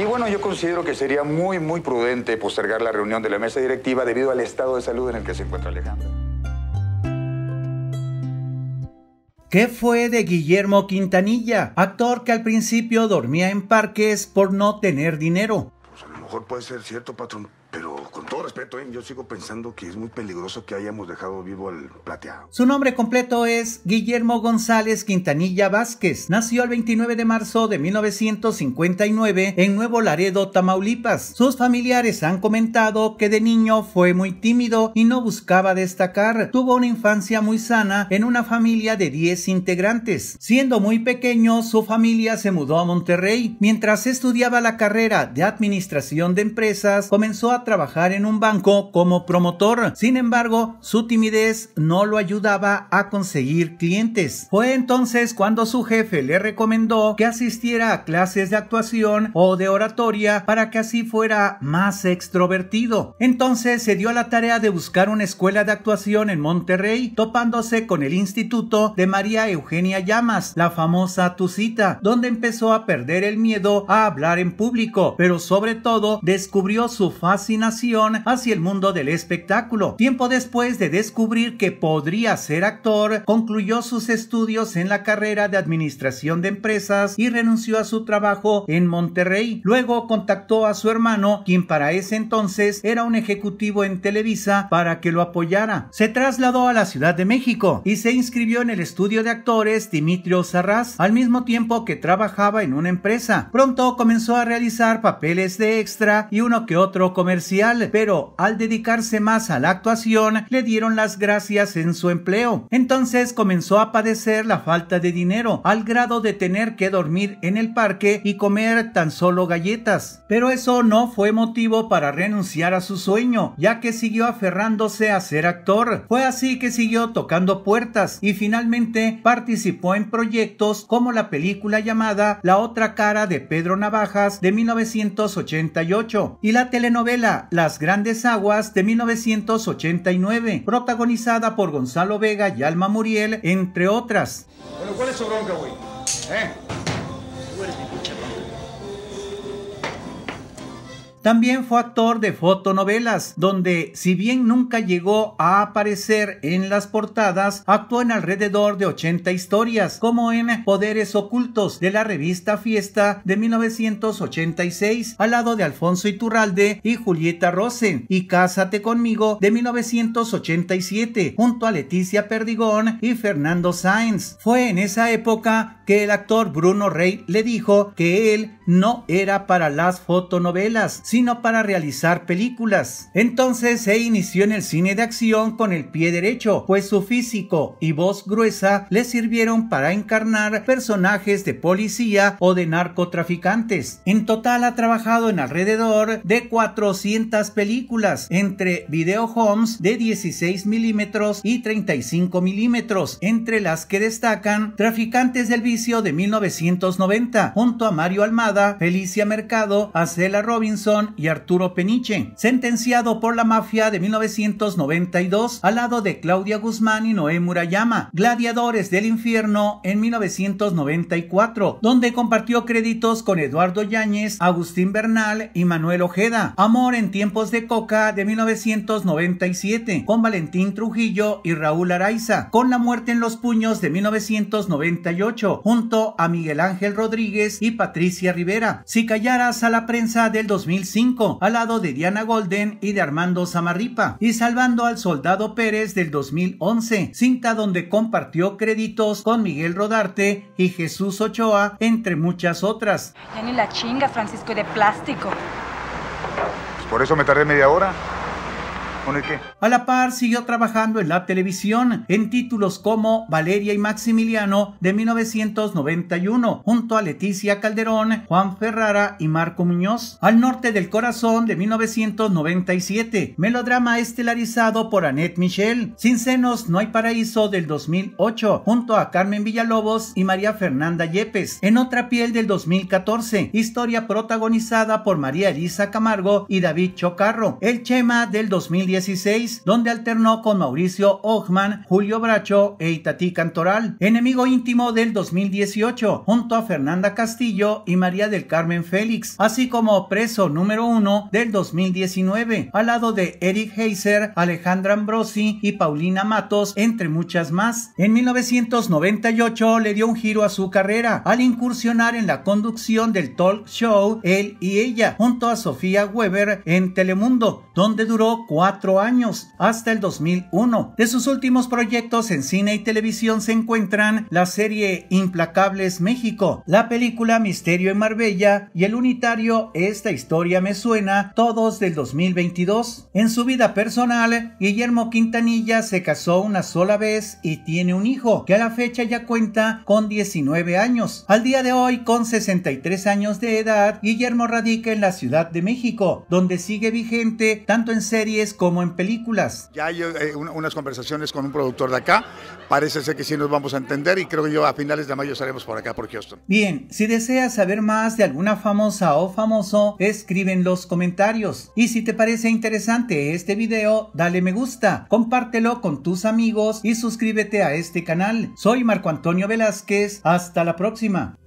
Y bueno, yo considero que sería muy, muy prudente postergar la reunión de la mesa directiva debido al estado de salud en el que se encuentra Alejandro. ¿Qué fue de Guillermo Quintanilla, actor que al principio dormía en parques por no tener dinero? Pues a lo mejor puede ser cierto, patrón, todo respeto, ¿eh? yo sigo pensando que es muy peligroso que hayamos dejado vivo al plateado. Su nombre completo es Guillermo González Quintanilla Vázquez. Nació el 29 de marzo de 1959 en Nuevo Laredo, Tamaulipas. Sus familiares han comentado que de niño fue muy tímido y no buscaba destacar. Tuvo una infancia muy sana en una familia de 10 integrantes. Siendo muy pequeño, su familia se mudó a Monterrey. Mientras estudiaba la carrera de Administración de Empresas, comenzó a trabajar en en un banco como promotor. Sin embargo, su timidez no lo ayudaba a conseguir clientes. Fue entonces cuando su jefe le recomendó que asistiera a clases de actuación o de oratoria para que así fuera más extrovertido. Entonces se dio la tarea de buscar una escuela de actuación en Monterrey, topándose con el Instituto de María Eugenia Llamas, la famosa Tucita, donde empezó a perder el miedo a hablar en público, pero sobre todo descubrió su fascinación hacia el mundo del espectáculo. Tiempo después de descubrir que podría ser actor, concluyó sus estudios en la carrera de administración de empresas y renunció a su trabajo en Monterrey. Luego contactó a su hermano, quien para ese entonces era un ejecutivo en Televisa, para que lo apoyara. Se trasladó a la Ciudad de México y se inscribió en el estudio de actores Dimitrio Sarraz, al mismo tiempo que trabajaba en una empresa. Pronto comenzó a realizar papeles de extra y uno que otro comercial, pero al dedicarse más a la actuación le dieron las gracias en su empleo. Entonces comenzó a padecer la falta de dinero, al grado de tener que dormir en el parque y comer tan solo galletas. Pero eso no fue motivo para renunciar a su sueño, ya que siguió aferrándose a ser actor. Fue así que siguió tocando puertas y finalmente participó en proyectos como la película llamada La otra cara de Pedro Navajas de 1988 y la telenovela Las Grandes Aguas de 1989, protagonizada por Gonzalo Vega y Alma Muriel, entre otras. ¿Eh? También fue actor de fotonovelas, donde si bien nunca llegó a aparecer en las portadas, actuó en alrededor de 80 historias, como en Poderes Ocultos de la revista Fiesta de 1986, al lado de Alfonso Iturralde y Julieta Rosen, y Cásate conmigo de 1987, junto a Leticia Perdigón y Fernando Sáenz. Fue en esa época que el actor Bruno Rey le dijo que él no era para las fotonovelas, sino para realizar películas. Entonces se inició en el cine de acción con el pie derecho, pues su físico y voz gruesa le sirvieron para encarnar personajes de policía o de narcotraficantes. En total ha trabajado en alrededor de 400 películas, entre videohomes de 16 milímetros y 35 milímetros, entre las que destacan Traficantes del Vicio de 1990, junto a Mario Almada, Felicia Mercado, Acela Robinson, y Arturo Peniche, sentenciado por la mafia de 1992 al lado de Claudia Guzmán y Noé Murayama, Gladiadores del Infierno en 1994, donde compartió créditos con Eduardo Yáñez, Agustín Bernal y Manuel Ojeda, Amor en tiempos de coca de 1997, con Valentín Trujillo y Raúl Araiza, con La muerte en los puños de 1998, junto a Miguel Ángel Rodríguez y Patricia Rivera, Si callaras a la prensa del 2007 al lado de Diana Golden y de Armando Samarripa, y Salvando al Soldado Pérez del 2011, cinta donde compartió créditos con Miguel Rodarte y Jesús Ochoa, entre muchas otras. Ya ni la chinga, Francisco, de plástico. Pues por eso me tardé media hora. A la par siguió trabajando en la televisión en títulos como Valeria y Maximiliano de 1991, junto a Leticia Calderón, Juan Ferrara y Marco Muñoz. Al norte del corazón de 1997, melodrama estelarizado por Annette Michel. Sin senos no hay paraíso del 2008, junto a Carmen Villalobos y María Fernanda Yepes. En otra piel del 2014, historia protagonizada por María Elisa Camargo y David Chocarro. El Chema del 2010 donde alternó con Mauricio Ogman, Julio Bracho e Itatí Cantoral, enemigo íntimo del 2018, junto a Fernanda Castillo y María del Carmen Félix, así como preso número uno del 2019, al lado de Eric Heiser, Alejandra Ambrosi y Paulina Matos, entre muchas más. En 1998 le dio un giro a su carrera al incursionar en la conducción del talk show Él y Ella, junto a Sofía Weber en Telemundo, donde duró cuatro años, hasta el 2001. De sus últimos proyectos en cine y televisión se encuentran la serie Implacables México, la película Misterio en Marbella y el unitario Esta historia me suena, todos del 2022. En su vida personal, Guillermo Quintanilla se casó una sola vez y tiene un hijo, que a la fecha ya cuenta con 19 años. Al día de hoy, con 63 años de edad, Guillermo radica en la Ciudad de México, donde sigue vigente tanto en series como como en películas. Ya hay eh, unas conversaciones con un productor de acá, parece ser que sí nos vamos a entender y creo que yo a finales de mayo estaremos por acá, por Houston. Bien, si deseas saber más de alguna famosa o famoso, escribe en los comentarios. Y si te parece interesante este video, dale me gusta, compártelo con tus amigos y suscríbete a este canal. Soy Marco Antonio Velázquez, hasta la próxima.